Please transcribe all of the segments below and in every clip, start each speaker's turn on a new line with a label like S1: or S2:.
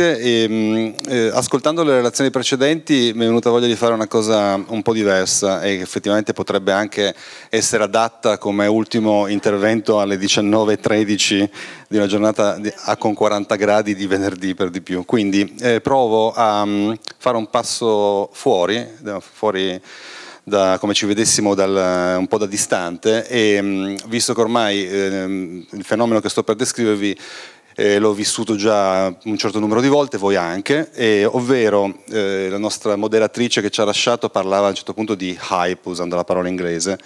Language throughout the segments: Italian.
S1: grazie. e ehm, eh, ascoltando le relazioni precedenti mi è venuta voglia di fare una cosa un po' diversa e che effettivamente potrebbe anche essere adatta come ultimo intervento alle 19.13 di una giornata a con 40 gradi di venerdì per di più. Quindi eh, provo a um, fare un passo fuori, fuori da, come ci vedessimo dal, eh, un po' da distante e mm, visto che ormai eh, il fenomeno che sto per descrivervi eh, l'ho vissuto già un certo numero di volte, voi anche, e, ovvero eh, la nostra moderatrice che ci ha lasciato parlava a un certo punto di hype, usando la parola inglese.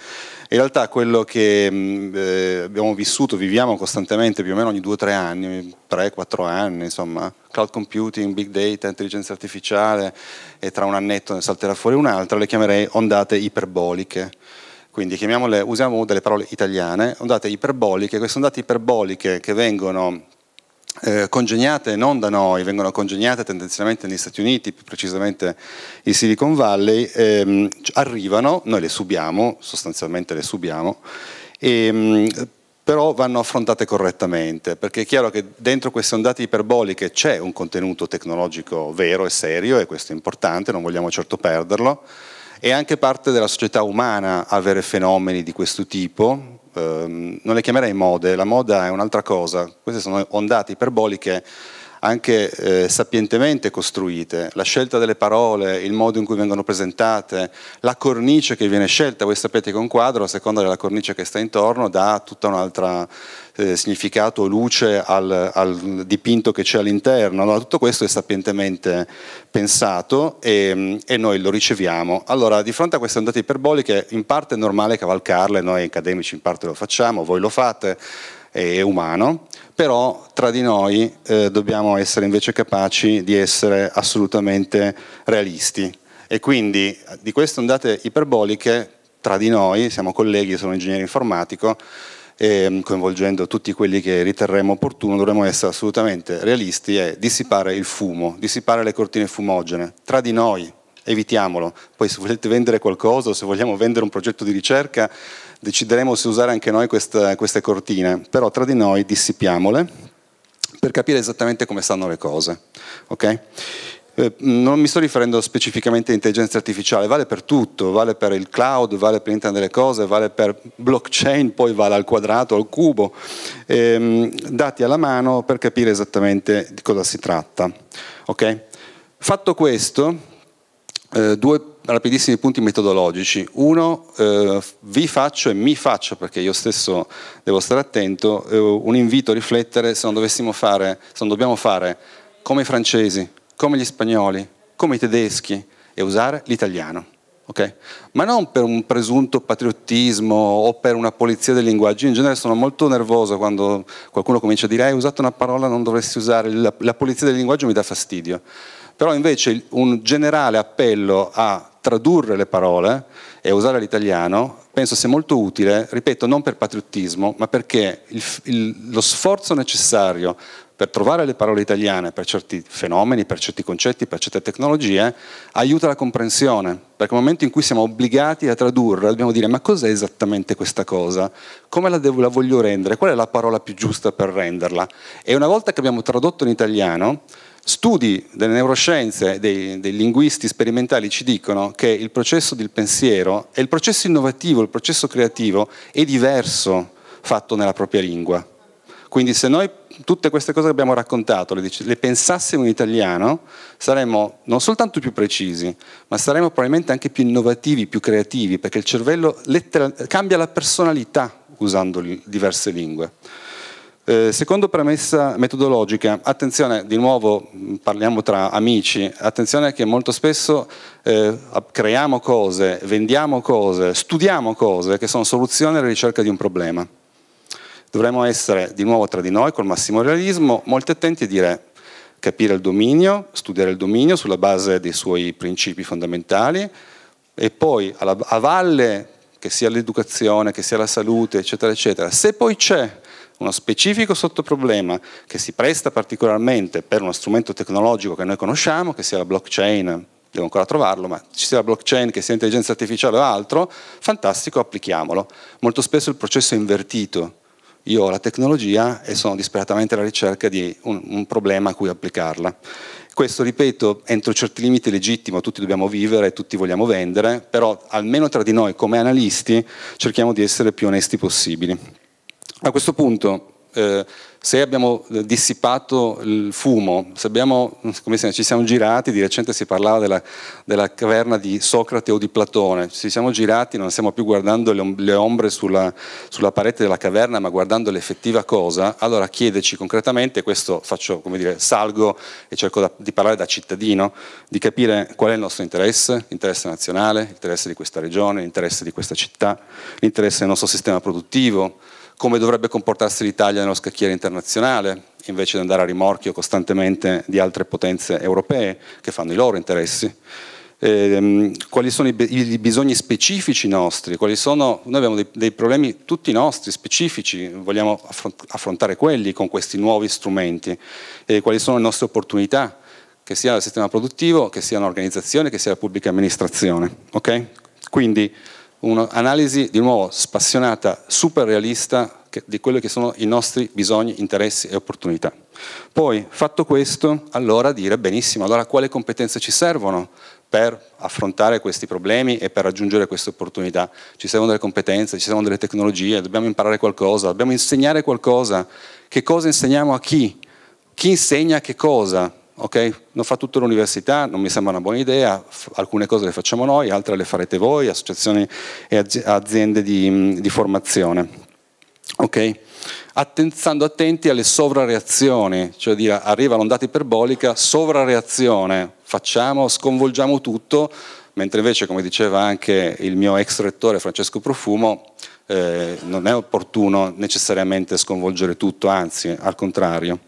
S1: In realtà quello che mm, eh, abbiamo vissuto, viviamo costantemente, più o meno ogni 2-3 anni, 3-4 anni, insomma, cloud computing, big data, intelligenza artificiale, e tra un annetto ne salterà fuori un'altra, le chiamerei ondate iperboliche quindi chiamiamole, usiamo delle parole italiane, ondate iperboliche, queste ondate iperboliche che vengono eh, congegnate non da noi, vengono congegnate tendenzialmente negli Stati Uniti, più precisamente in Silicon Valley, ehm, arrivano, noi le subiamo, sostanzialmente le subiamo, ehm, però vanno affrontate correttamente, perché è chiaro che dentro queste ondate iperboliche c'è un contenuto tecnologico vero e serio, e questo è importante, non vogliamo certo perderlo, è anche parte della società umana avere fenomeni di questo tipo, Ehm, non le chiamerei mode, la moda è un'altra cosa, queste sono ondate iperboliche anche eh, sapientemente costruite, la scelta delle parole, il modo in cui vengono presentate, la cornice che viene scelta, voi sapete che un quadro a seconda della cornice che sta intorno dà tutta un'altra eh, significato, luce al, al dipinto che c'è all'interno, allora tutto questo è sapientemente pensato e, e, noi lo riceviamo. Allora di fronte a queste ondate iperboliche in parte è normale cavalcarle, noi accademici in parte lo facciamo, voi lo fate, e umano, però tra di noi eh, dobbiamo essere invece capaci di essere assolutamente realisti. E quindi di queste ondate iperboliche, tra di noi, siamo colleghi, sono ingegnere informatico, e ehm, coinvolgendo tutti quelli che riterremo opportuno, dovremmo essere assolutamente realisti e dissipare il fumo, dissipare le cortine fumogene, tra di noi, evitiamolo. Poi se volete vendere qualcosa o se vogliamo vendere un progetto di ricerca, decideremo se usare anche noi questa, queste cortine, però tra di noi dissipiamole per capire esattamente come stanno le cose. Okay? Eh, non mi sto riferendo specificamente all'intelligenza artificiale, vale per tutto, vale per il cloud, vale per internet delle cose, vale per blockchain, poi vale al quadrato, al cubo, ehm, dati alla mano per capire esattamente di cosa si tratta. Okay? Fatto questo, eh, due rapidissimi punti metodologici. Uno, eh, vi faccio e mi faccio, perché io stesso devo stare attento, eh, un invito a riflettere se non dovessimo fare, se non dobbiamo fare come i francesi, come gli spagnoli, come i tedeschi e usare l'italiano. Okay? Ma non per un presunto patriottismo o per una polizia del linguaggio. in genere sono molto nervoso quando qualcuno comincia a dire eh, hai usato una parola, non dovresti usare, la, la polizia del linguaggio mi dà fastidio però invece un generale appello a tradurre le parole e usare l'italiano penso sia molto utile, ripeto, non per patriottismo, ma perché il, il, lo sforzo necessario per trovare le parole italiane per certi fenomeni, per certi concetti, per certe tecnologie, aiuta la comprensione, perché nel momento in cui siamo obbligati a tradurre dobbiamo dire ma cos'è esattamente questa cosa, come la, devo, la voglio rendere, qual è la parola più giusta per renderla. E una volta che abbiamo tradotto in italiano, Studi delle neuroscienze dei, dei linguisti sperimentali ci dicono che il processo del pensiero e il processo innovativo, il processo creativo è diverso fatto nella propria lingua. Quindi se noi tutte queste cose che abbiamo raccontato le, le, pensassimo in italiano, saremmo non soltanto più precisi, ma saremmo probabilmente anche più innovativi, più creativi, perché il cervello lettera, cambia la personalità usando diverse lingue. Eh, secondo premessa metodologica, attenzione, di nuovo mm, parliamo tra amici, attenzione che molto spesso eh, creiamo cose, vendiamo cose, studiamo cose che sono soluzioni alla ricerca di un problema. Dovremmo essere di nuovo tra di noi col massimo realismo, molto attenti a dire capire il dominio, studiare il dominio sulla base dei suoi principi fondamentali e poi alla, a valle, che sia l'educazione, che sia la salute, eccetera, eccetera, se poi c'è uno specifico sottoproblema che si presta particolarmente per uno strumento tecnologico che noi conosciamo, che sia la blockchain, devo ancora trovarlo, ma ci sia la blockchain, che sia intelligenza artificiale o altro, fantastico, applichiamolo. Molto spesso il processo è invertito. Io ho la tecnologia e sono disperatamente alla ricerca di un, un problema a cui applicarla. Questo, ripeto, entro certi limiti è legittimo, tutti dobbiamo vivere, tutti vogliamo vendere, però almeno tra di noi come analisti cerchiamo di essere più onesti possibili. A questo punto, eh, se abbiamo eh, dissipato il fumo, se abbiamo, come se ci siamo girati, di recente si parlava della, della, caverna di Socrate o di Platone, ci siamo girati, non stiamo più guardando le, le ombre sulla, sulla, parete della caverna, ma guardando l'effettiva cosa, allora chiederci concretamente, questo faccio, come dire, salgo e cerco da, di parlare da cittadino, di capire qual è il nostro interesse, l'interesse nazionale, l'interesse di questa regione, l'interesse di questa città, l'interesse del nostro sistema produttivo, come dovrebbe comportarsi l'Italia nello scacchiere internazionale, invece di andare a rimorchio costantemente di altre potenze europee che fanno i loro interessi. Eh, quali sono i, i, bisogni specifici nostri, sono, noi abbiamo dei, dei, problemi tutti nostri, specifici, vogliamo affrontare quelli con questi nuovi strumenti, eh, quali sono le nostre opportunità, che sia il sistema produttivo, che sia l'organizzazione, che sia la pubblica amministrazione. Okay? Quindi un'analisi di nuovo spassionata, super realista di quelli che sono i nostri bisogni, interessi e opportunità. Poi, fatto questo, allora dire benissimo, allora quale competenze ci servono per affrontare questi problemi e per raggiungere queste opportunità. Ci servono delle competenze, ci servono delle tecnologie, dobbiamo imparare qualcosa, dobbiamo insegnare qualcosa. Che cosa insegniamo a chi? Chi insegna che cosa? ok? Non fa tutto l'università, non mi sembra una buona idea, alcune cose le facciamo noi, altre le farete voi, associazioni e aziende di, mm, di formazione. Ok? Attenzando attenti alle sovrareazioni, cioè dire arriva l'ondata iperbolica, sovrareazione, facciamo, sconvolgiamo tutto, mentre invece, come diceva anche il mio ex rettore Francesco Profumo, eh, non è opportuno necessariamente sconvolgere tutto, anzi, al contrario.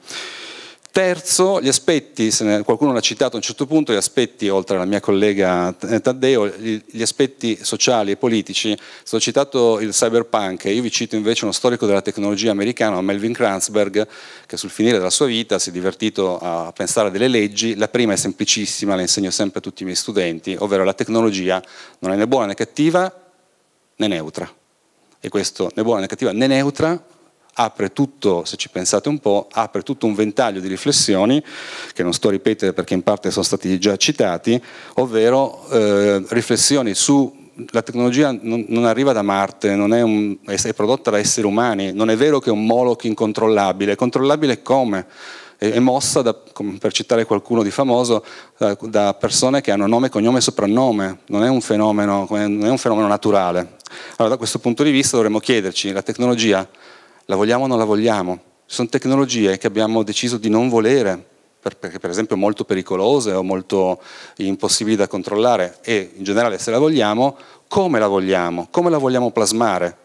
S1: Terzo, gli aspetti, qualcuno l'ha citato a un certo punto, gli aspetti, oltre alla mia collega Taddeo, gli aspetti sociali e politici, sto citato il cyberpunk, io vi cito invece uno storico della tecnologia americano, Melvin Kranzberg, che sul finire della sua vita si è divertito a pensare delle leggi, la prima è semplicissima, la insegno sempre a tutti i miei studenti, ovvero la tecnologia non è né buona né cattiva né neutra. E questo né buona né cattiva né neutra apre tutto, se ci pensate un po', apre tutto un ventaglio di riflessioni, che non sto a ripetere perché in parte sono stati già citati, ovvero eh, riflessioni su la tecnologia non, non, arriva da Marte, è, un, è, prodotta da esseri umani, non è vero che è un moloch incontrollabile, controllabile come? È, è mossa, da, per citare qualcuno di famoso, da, da, persone che hanno nome, cognome e soprannome, non è un fenomeno, non è un fenomeno naturale. Allora da questo punto di vista dovremmo chiederci, la tecnologia la vogliamo o non la vogliamo? Sono tecnologie che abbiamo deciso di non volere, perché per esempio molto pericolose o molto impossibili da controllare e in generale se la vogliamo, come la vogliamo? Come la vogliamo plasmare?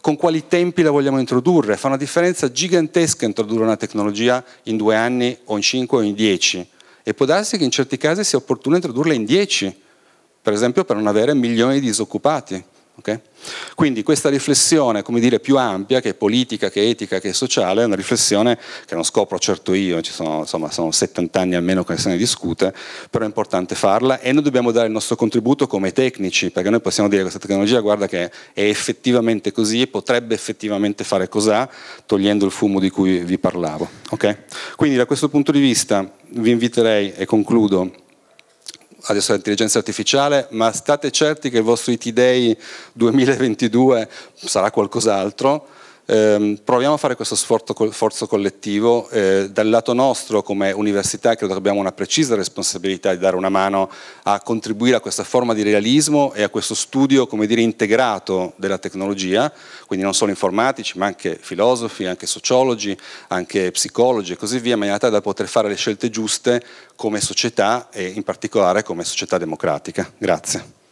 S1: Con quali tempi la vogliamo introdurre? Fa una differenza gigantesca introdurre una tecnologia in due anni o in cinque o in dieci e può darsi che in certi casi sia opportuno introdurla in dieci, per esempio per non avere milioni di disoccupati Okay? Quindi questa riflessione, come dire, più ampia, che è politica, che è etica, che è sociale, è una riflessione che non scopro certo io, ci sono, insomma, sono 70 anni almeno che se ne discute, però è importante farla e noi dobbiamo dare il nostro contributo come tecnici, perché noi possiamo dire che questa tecnologia, guarda che è effettivamente così e potrebbe effettivamente fare cos'ha, togliendo il fumo di cui vi parlavo. Okay? Quindi da questo punto di vista vi inviterei, e concludo, adesso l'intelligenza artificiale, ma state certi che il vostro IT Day 2022 sarà qualcos'altro, eh, proviamo a fare questo sforzo, collettivo. Eh, dal lato nostro, come università, credo che abbiamo una precisa responsabilità di dare una mano a contribuire a questa forma di realismo e a questo studio, come dire, integrato della tecnologia, quindi non solo informatici, ma anche filosofi, anche sociologi, anche psicologi e così via, in maniera tale da poter fare le scelte giuste come società e in particolare come società democratica. Grazie.